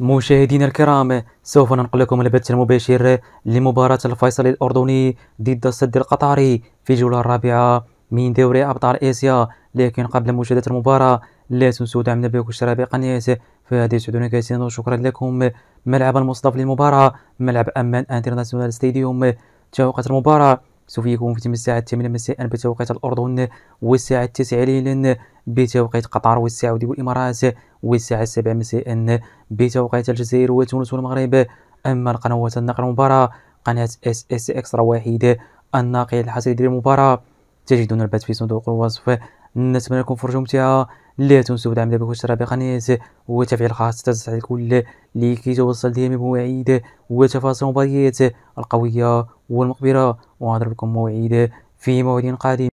مشاهدينا الكرام سوف ننقل لكم البث المباشر لمباراة الفيصل الأردني ضد السد القطري في الجولة الرابعة من دوري أبطال آسيا لكن قبل مشاهدة المباراة لا تنسوا دعمنا باشتراك بقناة فهذه تسعدنا كثيرا وشكرا لكم ملعب المصطف للمباراة ملعب أمان انترناسيونال ستاديوم توقيت المباراة سوف يكون في تم الساعة الثامنة مساء بتوقيت الأردن والساعة التاسعة ليلا بتوقيت قطر والسعودية والإمارات والساعة السابعة مساء بتوقيت الجزائر وتونس والمغرب أما القنوات النقل المباراة قناة اس اس اكس واحد الناقل الحصري للمباراة تجدون البث في صندوق الوصف نتمنى لكم فرجة ممتعة لا تنسوا بدعم بكل رابع قناة وتفعيل الخاص تزعل الكل لكي توصل دائما بمواعيد وتفاصيل المباريات القوية والمقبرة ونضرب لكم مواعيد في موعد قادم